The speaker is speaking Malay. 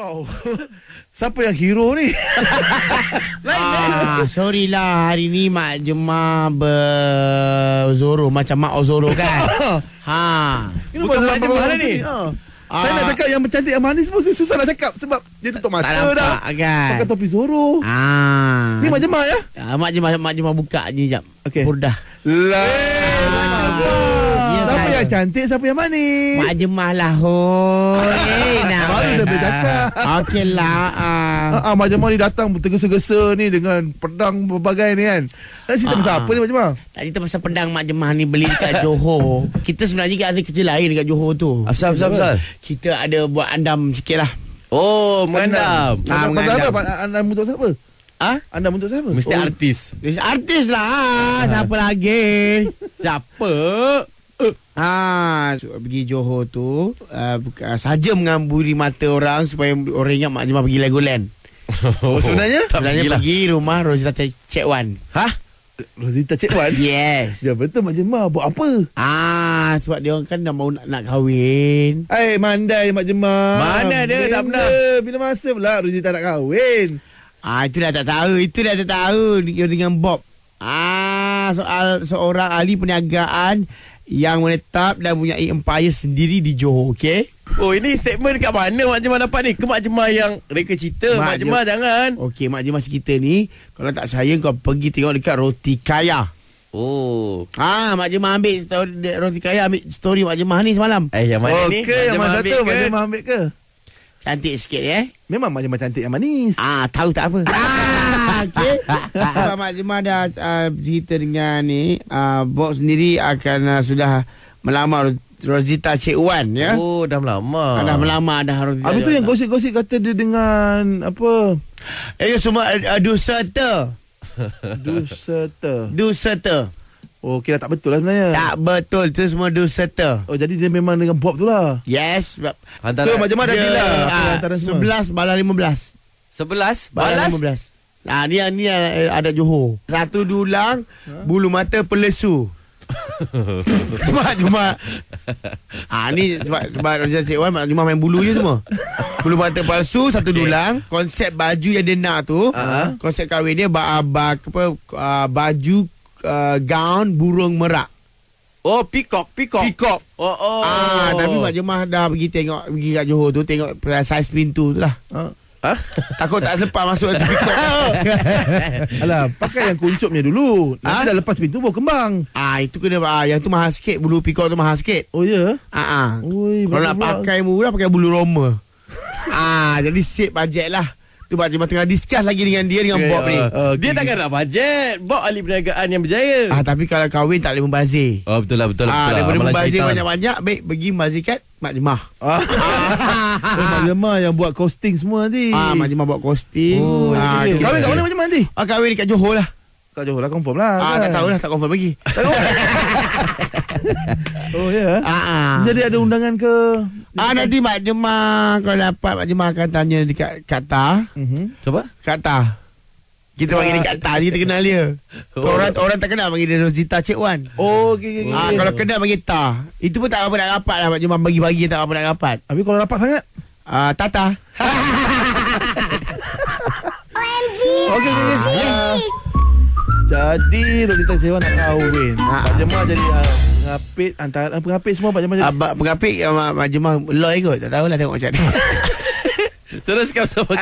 Wow. Siapa yang hero ni? ah, sorry lah hari ni Mak Jema berzoro macam Mak Ozoro kan. ha. Bukan Mak Jema ni. Ah. Saya nak ah. cakap yang cantik yang manis pun susah nak cakap sebab dia tutup mata tak dah. Kan. Pakai topi Zoro. Ah. Ni Mak Jema ya? Ah, mak Jema Mak Jema buka je jap. Okey. Purdah. Lah. Siapa yang cantik, siapa yang manis? Mak Jemah lah, ho. Hey, dah boleh cakap ah, Okey lah uh. Ah. Uh, ah, uh, Macam mana dia datang Tergesa-gesa ni Dengan pedang berbagai ni kan Tak cerita pasal apa ni Macam mana Tak cerita pasal pedang Mak Jemah ni Beli dekat Johor Kita sebenarnya kita Ada kerja lain dekat Johor tu Apsal, apsal, apsal Kita ada buat andam sikit lah Oh, mengandam Pasal apa? Andam untuk siapa? Ha? Anda untuk siapa? Mesti oh. artis. Artis lah. Ha. Siapa lagi? siapa? Ha, ah, so, pergi Johor tu uh, saja mengamburi mata orang supaya orang ingat Mak Jemaah pergi Legoland. Oh, oh sebenarnya? Sebenarnya pergilah. pergi rumah Rosita cek cek Wan. Ha? Rosita cek Wan? yes. Ya betul Mak Jemaah buat apa? Ah, sebab dia orang kan dah mahu nak, nak kahwin. Eh, mandai Mak Jemaah. Mana dia Benda. tak pernah. Bila masa pula Rosita nak kahwin? Ah, itu dah tak tahu. Itu dah tak tahu. Dia dengan Bob. Ah, adalah soal seorang ahli perniagaan yang menetap dan punya empire sendiri di Johor, okey? Oh, ini statement dekat mana Mak Jemah dapat ni? Ke Mak Jemah yang reka cerita? Mak, Mak Jemah, Jemah, jangan. Okey, Mak Jemah cerita ni. Kalau tak saya, kau pergi tengok dekat Roti Kaya. Oh. Ah, Mak Jemah ambil story, Roti Kaya ambil story Mak Jemah ni semalam. Eh, yang mana okay, ni? Okey, yang mana satu? Mak Jemah ambil ke? Cantik sikit eh Memang Mak Jemah cantik yang manis Ah tahu tak apa ah, okay. Sebab Mak Jemah dah uh, cerita dengan ni uh, Bob sendiri akan uh, sudah melamar Rosita Cik Wan ya? Oh dah melamar ah, Dah melamar dah Rosita Habis tu yang gosip-gosip kata dia dengan Apa Eh semua uh, uh, Duserta Duserta Duserta Oh, kira tak betul lah sebenarnya. Tak betul. Itu semua do serta. Oh, jadi dia memang dengan Bob tu lah. Yes. Antara so, macam mana dia, bila? Ah, sebelas, balas lima belas. Sebelas? Balas? lima belas. Nah, ni, ni ah, eh, ada Johor. Satu dulang, huh? Ha? bulu mata pelesu. cuma cuma ah ni sebab sebab Roger Cik Wan cuma main bulu je semua. Bulu mata palsu satu okay. dulang, konsep baju yang dia nak tu, uh-huh. konsep kahwin dia ba, ah, ba apa uh, baju uh, gaun burung merak. Oh, peacock, peacock. Peacock. Oh, oh. Ah, oh. tapi Mak Jemah dah pergi tengok, pergi kat Johor tu, tengok size pintu tu lah. Huh? Ha? Huh? Ha? Takut tak lepas masuk tu peacock. Alah, pakai yang kuncupnya dulu. Nanti ha? dah lepas pintu, baru kembang. Ah, itu kena, ah, yang tu mahal sikit. Bulu peacock tu mahal sikit. Oh, ya? Yeah? Ah, ah. Ui, Kalau nak pakai murah, pakai bulu roma. ah, jadi save bajet Tu Pak Cik tengah discuss lagi dengan dia Dengan okay, Bob ni uh, okay. Dia takkan nak bajet Bob ahli perniagaan yang berjaya Ah Tapi kalau kahwin tak boleh membazir oh, Betul lah betul lah, ah, lah. Daripada Amalan membazir banyak-banyak Baik pergi membazir kat Mak Jemah ah. Oh, Mak Jemah yang buat costing semua nanti ah, Mak Jemah buat costing oh, ah, okay. Okay. Kahwin kat mana Mak Jemah nanti? Ah, kahwin dekat Johor lah Kat Johor lah confirm lah Ah, kan? Tak lah tak confirm lagi Oh ya. Yeah. Eh? Ah. Jadi ada undangan ke? Ah nanti Mak Jema kalau dapat Mak Jema akan tanya dekat Kata. Mhm. Coba. Kata. Kita panggil dia Kata Kita terkenal dia oh. orang, orang tak kenal Panggil dia Rosita Cik Wan Oh okay, okay, Ah, Kalau kenal panggil Ta Itu pun tak apa nak rapat lah Mak Jumat bagi-bagi Tak apa nak rapat Tapi kalau dapat sangat ah, Tata Jadi Rosita Sewa nak tahu Win ah. Pak Jemal jadi uh, Pengapit Antara eh, Pengapit semua Pak Jemal jadi ah, Pengapit Pak Jemal Law ikut Tak tahulah tengok macam ni Teruskan bersama